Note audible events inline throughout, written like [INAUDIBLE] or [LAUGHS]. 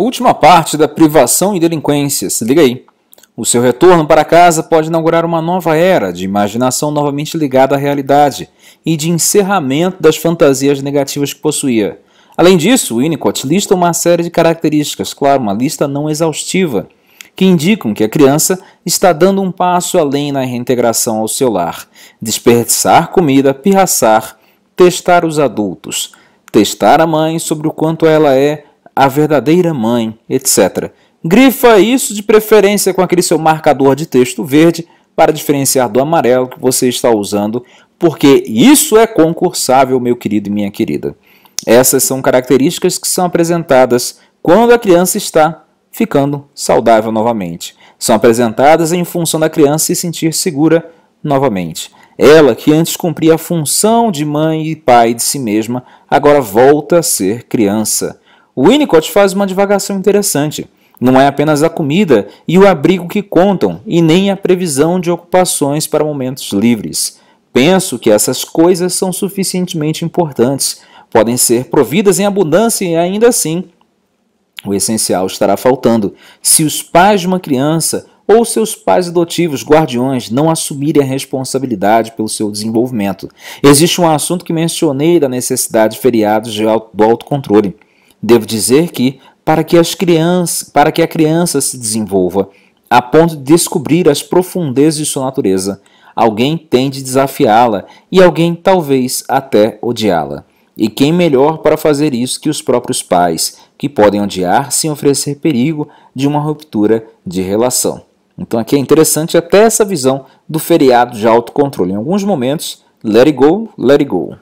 Última parte da privação e delinquência, se liga aí. O seu retorno para casa pode inaugurar uma nova era de imaginação novamente ligada à realidade e de encerramento das fantasias negativas que possuía. Além disso, o Winnicott lista uma série de características, claro, uma lista não exaustiva, que indicam que a criança está dando um passo além na reintegração ao seu lar. Desperdiçar comida, pirraçar, testar os adultos, testar a mãe sobre o quanto ela é a verdadeira mãe, etc. Grifa isso de preferência com aquele seu marcador de texto verde para diferenciar do amarelo que você está usando, porque isso é concursável, meu querido e minha querida. Essas são características que são apresentadas quando a criança está ficando saudável novamente. São apresentadas em função da criança se sentir segura novamente. Ela, que antes cumpria a função de mãe e pai de si mesma, agora volta a ser criança. O Winnicott faz uma divagação interessante. Não é apenas a comida e o abrigo que contam, e nem a previsão de ocupações para momentos livres. Penso que essas coisas são suficientemente importantes, podem ser providas em abundância e ainda assim o essencial estará faltando. Se os pais de uma criança ou seus pais adotivos, guardiões, não assumirem a responsabilidade pelo seu desenvolvimento. Existe um assunto que mencionei da necessidade de feriados de auto, do autocontrole. Devo dizer que para que as crianças, para que a criança se desenvolva a ponto de descobrir as profundezas de sua natureza, alguém tem de desafiá-la e alguém talvez até odiá-la. E quem melhor para fazer isso que os próprios pais, que podem odiar sem oferecer perigo de uma ruptura de relação. Então aqui é interessante até essa visão do feriado de autocontrole. Em alguns momentos, let it go, let it go.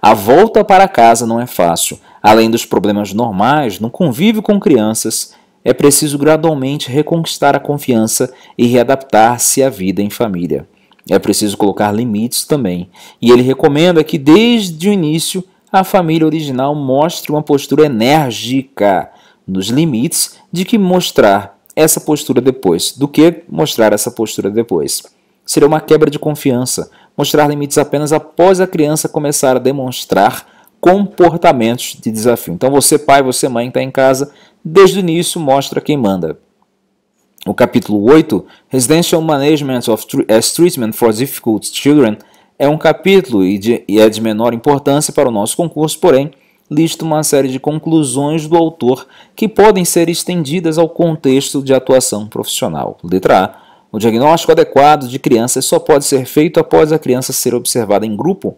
A volta para casa não é fácil, Além dos problemas normais, no convívio com crianças, é preciso gradualmente reconquistar a confiança e readaptar-se à vida em família. É preciso colocar limites também, e ele recomenda que desde o início a família original mostre uma postura enérgica nos limites de que mostrar essa postura depois, do que mostrar essa postura depois. Seria uma quebra de confiança mostrar limites apenas após a criança começar a demonstrar comportamentos de desafio. Então, você, pai, você, mãe, está em casa, desde o início, mostra quem manda. O capítulo 8, Residential Management of as eh, Treatment for Difficult Children, é um capítulo e, de, e é de menor importância para o nosso concurso, porém, lista uma série de conclusões do autor que podem ser estendidas ao contexto de atuação profissional. Letra A. O diagnóstico adequado de crianças só pode ser feito após a criança ser observada em grupo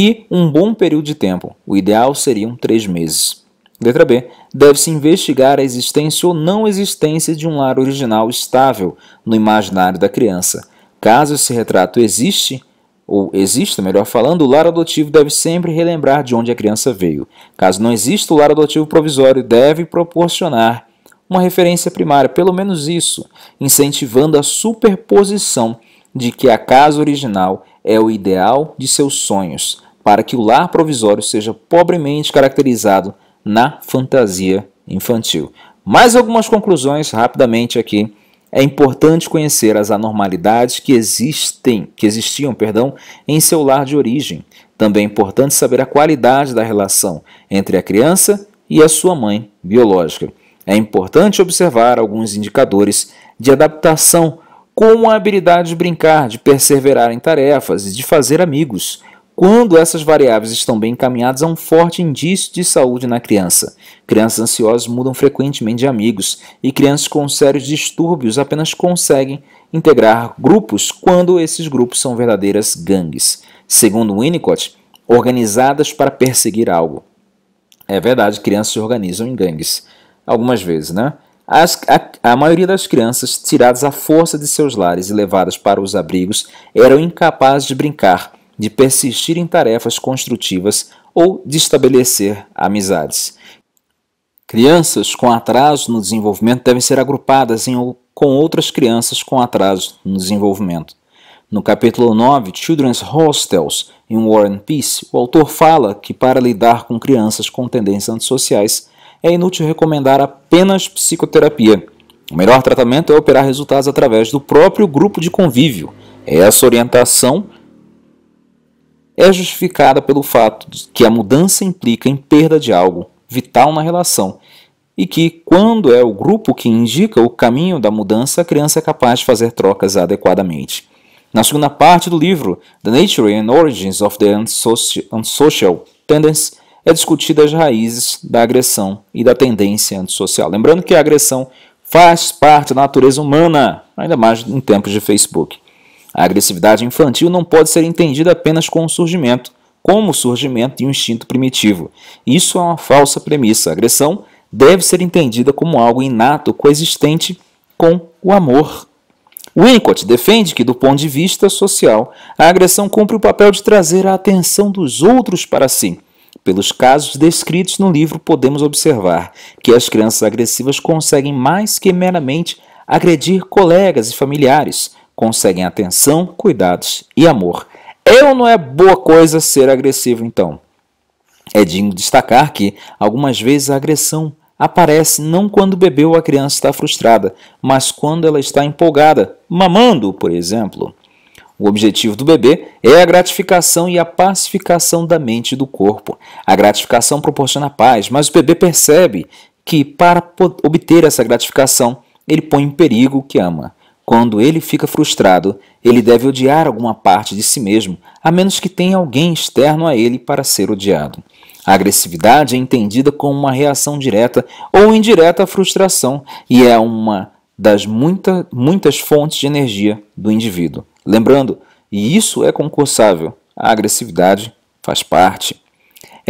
e um bom período de tempo. O ideal seriam três meses. Letra B. Deve-se investigar a existência ou não existência de um lar original estável no imaginário da criança. Caso esse retrato existe, ou exista, melhor falando, o lar adotivo deve sempre relembrar de onde a criança veio. Caso não exista, o lar adotivo provisório deve proporcionar uma referência primária, pelo menos isso, incentivando a superposição de que a casa original é o ideal de seus sonhos, para que o lar provisório seja pobremente caracterizado na fantasia infantil. Mais algumas conclusões rapidamente aqui. É importante conhecer as anormalidades que existem, que existiam, perdão, em seu lar de origem. Também é importante saber a qualidade da relação entre a criança e a sua mãe biológica. É importante observar alguns indicadores de adaptação, como a habilidade de brincar, de perseverar em tarefas e de fazer amigos. Quando essas variáveis estão bem encaminhadas, há um forte indício de saúde na criança. Crianças ansiosas mudam frequentemente de amigos e crianças com sérios distúrbios apenas conseguem integrar grupos quando esses grupos são verdadeiras gangues. Segundo Winnicott, organizadas para perseguir algo. É verdade, crianças se organizam em gangues. Algumas vezes, né? As, a, a, maioria das crianças, tiradas à força de seus lares e levadas para os abrigos, eram incapazes de brincar, de persistir em tarefas construtivas ou de estabelecer amizades. Crianças com atraso no desenvolvimento devem ser agrupadas em, com outras crianças com atraso no desenvolvimento. No capítulo 9, Children's Hostels, em War and Peace, o autor fala que para lidar com crianças com tendências antissociais é inútil recomendar apenas psicoterapia. O melhor tratamento é operar resultados através do próprio grupo de convívio. É essa orientação é justificada pelo fato de que a mudança implica em perda de algo vital na relação e que, quando é o grupo que indica o caminho da mudança, a criança é capaz de fazer trocas adequadamente. Na segunda parte do livro, The Nature and Origins of the Unsocial Tendency, é discutida as raízes da agressão e da tendência antissocial. Lembrando que a agressão faz parte da natureza humana, ainda mais em tempos de Facebook. A agressividade infantil não pode ser entendida apenas com o surgimento, como o surgimento de um instinto primitivo. Isso é uma falsa premissa. A agressão deve ser entendida como algo inato, coexistente com o amor. Winnicott defende que, do ponto de vista social, a agressão cumpre o papel de trazer a atenção dos outros para si. Pelos casos descritos no livro, podemos observar que as crianças agressivas conseguem mais que meramente agredir colegas e familiares, conseguem atenção, cuidados e amor. É ou não é boa coisa ser agressivo, então? É digno destacar que, algumas vezes, a agressão aparece não quando o bebê ou a criança está frustrada, mas quando ela está empolgada, mamando, por exemplo. O objetivo do bebê é a gratificação e a pacificação da mente e do corpo. A gratificação proporciona paz, mas o bebê percebe que, para obter essa gratificação, ele põe em perigo o que ama. Quando ele fica frustrado, ele deve odiar alguma parte de si mesmo, a menos que tenha alguém externo a ele para ser odiado. A agressividade é entendida como uma reação direta ou indireta à frustração e é uma das muita, muitas fontes de energia do indivíduo. Lembrando, e isso é concursável, a agressividade faz parte.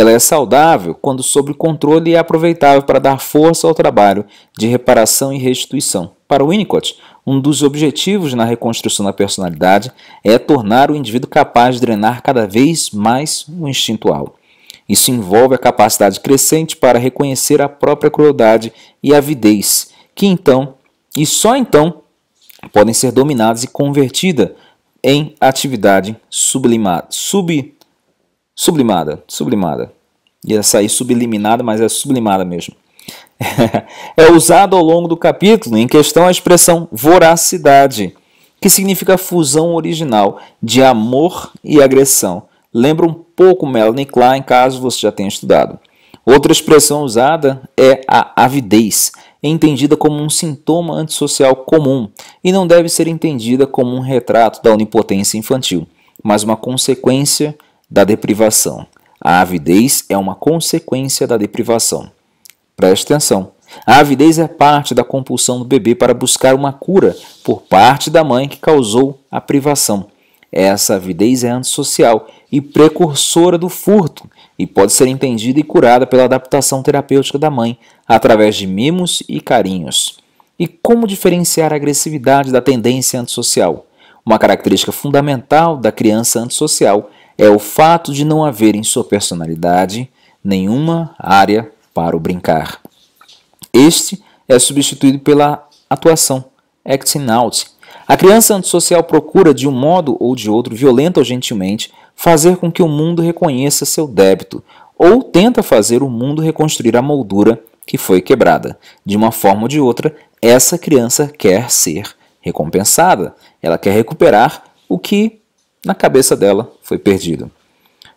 Ela é saudável quando sob controle e é aproveitável para dar força ao trabalho de reparação e restituição. Para Winnicott, um dos objetivos na reconstrução da personalidade é tornar o indivíduo capaz de drenar cada vez mais o instintual. Isso envolve a capacidade crescente para reconhecer a própria crueldade e avidez, que então, e só então, podem ser dominadas e convertidas em atividade sublimada, sub sublimada, sublimada. Ia sair subliminada, mas é sublimada mesmo. [LAUGHS] é usado ao longo do capítulo em questão a expressão voracidade, que significa fusão original de amor e agressão. Lembra um pouco Melanie Klein, caso você já tenha estudado. Outra expressão usada é a avidez, entendida como um sintoma antissocial comum e não deve ser entendida como um retrato da onipotência infantil, mas uma consequência da deprivação. A avidez é uma consequência da deprivação. Preste atenção. A avidez é parte da compulsão do bebê para buscar uma cura por parte da mãe que causou a privação. Essa avidez é antissocial e precursora do furto e pode ser entendida e curada pela adaptação terapêutica da mãe através de mimos e carinhos. E como diferenciar a agressividade da tendência antissocial? Uma característica fundamental da criança antissocial é o fato de não haver em sua personalidade nenhuma área para o brincar. Este é substituído pela atuação, acting out. A criança antissocial procura, de um modo ou de outro, violenta ou gentilmente, fazer com que o mundo reconheça seu débito, ou tenta fazer o mundo reconstruir a moldura que foi quebrada. De uma forma ou de outra, essa criança quer ser recompensada, ela quer recuperar o que na cabeça dela foi perdido.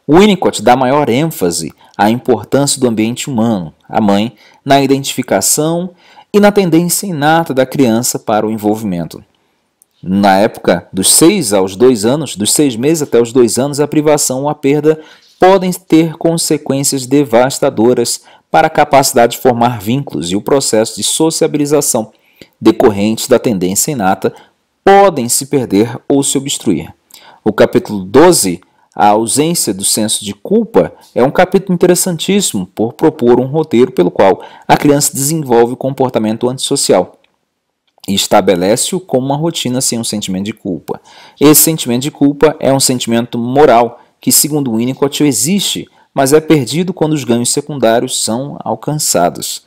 Winnicott dá maior ênfase à importância do ambiente humano, a mãe, na identificação e na tendência inata da criança para o envolvimento. Na época dos seis aos dois anos, dos seis meses até os dois anos, a privação ou a perda podem ter consequências devastadoras para a capacidade de formar vínculos e o processo de sociabilização decorrente da tendência inata podem se perder ou se obstruir. O capítulo 12, A ausência do senso de culpa, é um capítulo interessantíssimo por propor um roteiro pelo qual a criança desenvolve o comportamento antissocial e estabelece-o como uma rotina sem um sentimento de culpa. Esse sentimento de culpa é um sentimento moral que, segundo Winnicott, existe, mas é perdido quando os ganhos secundários são alcançados.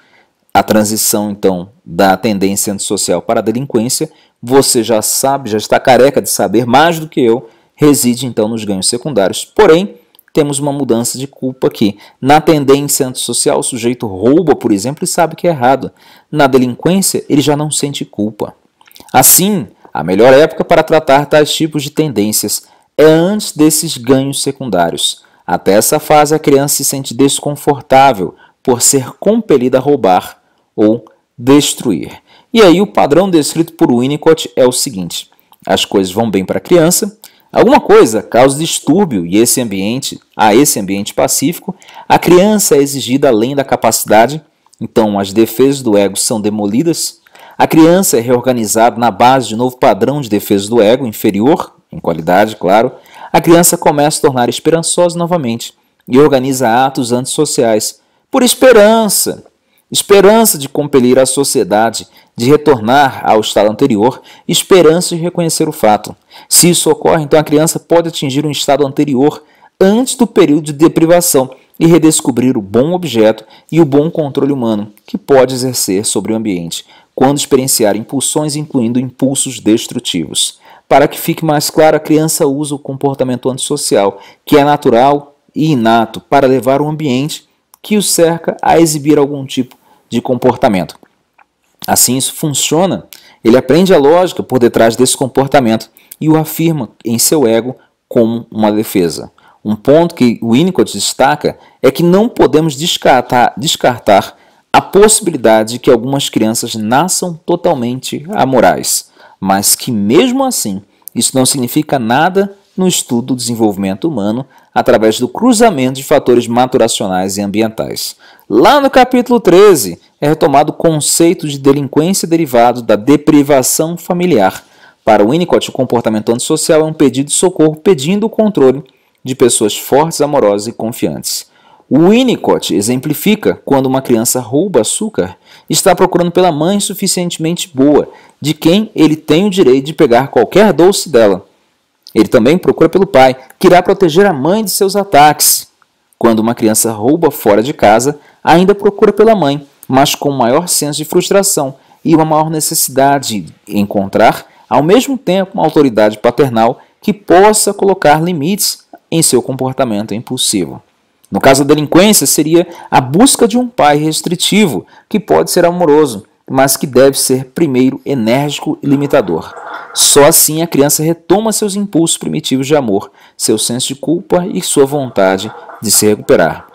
A transição, então, da tendência antissocial para a delinquência, você já sabe, já está careca de saber mais do que eu reside então nos ganhos secundários. Porém, temos uma mudança de culpa aqui. Na tendência antissocial, o sujeito rouba, por exemplo, e sabe que é errado. Na delinquência, ele já não sente culpa. Assim, a melhor época para tratar tais tipos de tendências é antes desses ganhos secundários. Até essa fase, a criança se sente desconfortável por ser compelida a roubar ou destruir. E aí, o padrão descrito por Winnicott é o seguinte: as coisas vão bem para a criança, Alguma coisa causa distúrbio e esse ambiente, a esse ambiente pacífico, a criança é exigida além da capacidade, então as defesas do ego são demolidas, a criança é reorganizada na base de novo padrão de defesa do ego inferior, em qualidade, claro, a criança começa a tornar esperançosa novamente e organiza atos antissociais por esperança, esperança de compelir a sociedade de retornar ao estado anterior, esperança de reconhecer o fato. Se isso ocorre, então a criança pode atingir um estado anterior antes do período de deprivação e redescobrir o bom objeto e o bom controle humano que pode exercer sobre o ambiente, quando experienciar impulsões, incluindo impulsos destrutivos. Para que fique mais claro, a criança usa o comportamento antissocial, que é natural e inato, para levar o ambiente que o cerca a exibir algum tipo de comportamento. Assim, isso funciona. Ele aprende a lógica por detrás desse comportamento e o afirma em seu ego como uma defesa. Um ponto que o Winnicott destaca é que não podemos descartar, descartar a possibilidade de que algumas crianças nasçam totalmente amorais, mas que mesmo assim isso não significa nada no estudo do desenvolvimento humano através do cruzamento de fatores maturacionais e ambientais. Lá no capítulo 13, é retomado o conceito de delinquência derivado da deprivação familiar. Para o Winnicott, o comportamento antissocial é um pedido de socorro pedindo o controle de pessoas fortes, amorosas e confiantes. O Winnicott exemplifica quando uma criança rouba açúcar, está procurando pela mãe suficientemente boa, de quem ele tem o direito de pegar qualquer doce dela. Ele também procura pelo pai, que irá proteger a mãe de seus ataques. Quando uma criança rouba fora de casa, ainda procura pela mãe, mas com maior senso de frustração e uma maior necessidade de encontrar, ao mesmo tempo, uma autoridade paternal que possa colocar limites em seu comportamento impulsivo. No caso da delinquência, seria a busca de um pai restritivo, que pode ser amoroso, mas que deve ser primeiro enérgico e limitador. Só assim a criança retoma seus impulsos primitivos de amor, seu senso de culpa e sua vontade de se recuperar.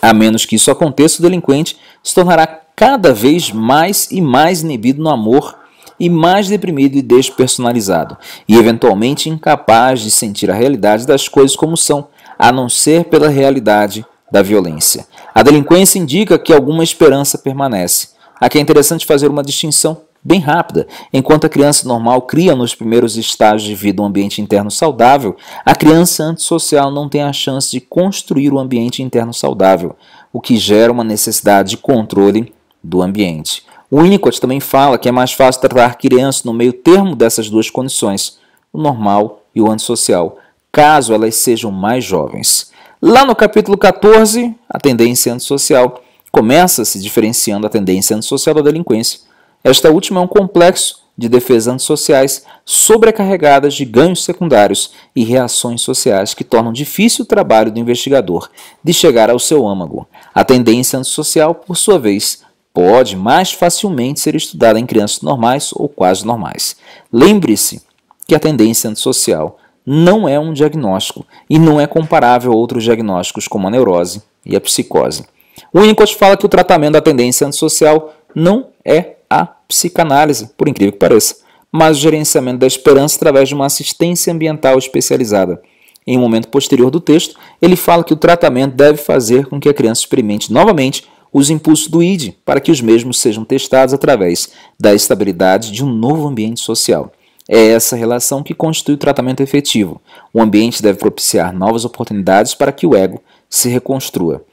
A menos que isso aconteça, o delinquente se tornará cada vez mais e mais inibido no amor e mais deprimido e despersonalizado, e eventualmente incapaz de sentir a realidade das coisas como são, a não ser pela realidade da violência. A delinquência indica que alguma esperança permanece. Aqui é interessante fazer uma distinção bem rápida. Enquanto a criança normal cria nos primeiros estágios de vida um ambiente interno saudável, a criança antissocial não tem a chance de construir um ambiente interno saudável o que gera uma necessidade de controle do ambiente. O Winnicott também fala que é mais fácil tratar crianças no meio termo dessas duas condições, o normal e o antissocial, caso elas sejam mais jovens. Lá no capítulo 14, a tendência antissocial, começa-se diferenciando a tendência antissocial da delinquência. Esta última é um complexo de defesas antissociais sobrecarregadas de ganhos secundários e reações sociais que tornam difícil o trabalho do investigador de chegar ao seu âmago. A tendência antissocial, por sua vez, pode mais facilmente ser estudada em crianças normais ou quase normais. Lembre-se que a tendência antissocial não é um diagnóstico e não é comparável a outros diagnósticos como a neurose e a psicose. O Winnicott fala que o tratamento da tendência antissocial não é a psicanálise, por incrível que pareça, mas o gerenciamento da esperança através de uma assistência ambiental especializada. Em um momento posterior do texto, ele fala que o tratamento deve fazer com que a criança experimente novamente os impulsos do ID, para que os mesmos sejam testados através da estabilidade de um novo ambiente social. É essa relação que constitui o tratamento efetivo. O ambiente deve propiciar novas oportunidades para que o ego se reconstrua.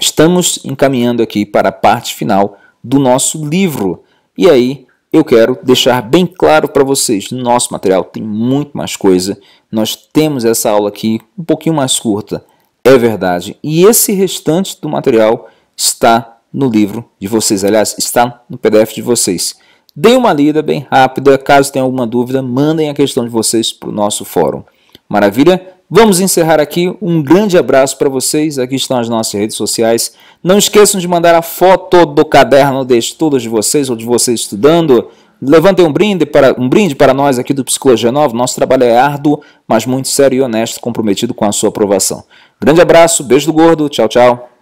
Estamos encaminhando aqui para a parte final do nosso livro. E aí, eu quero deixar bem claro para vocês, no nosso material tem muito mais coisa. Nós temos essa aula aqui um pouquinho mais curta, é verdade. E esse restante do material está no livro de vocês, aliás, está no PDF de vocês. Deem uma lida bem rápida, caso tenha alguma dúvida, mandem a questão de vocês para o nosso fórum. Maravilha? Vamos encerrar aqui. Um grande abraço para vocês. Aqui estão as nossas redes sociais. Não esqueçam de mandar a foto do caderno de estudos de vocês ou de vocês estudando. Levantem um brinde para um brinde para nós aqui do Psicologia Nova. Nosso trabalho é árduo, mas muito sério e honesto, comprometido com a sua aprovação. Grande abraço, beijo do gordo, tchau, tchau.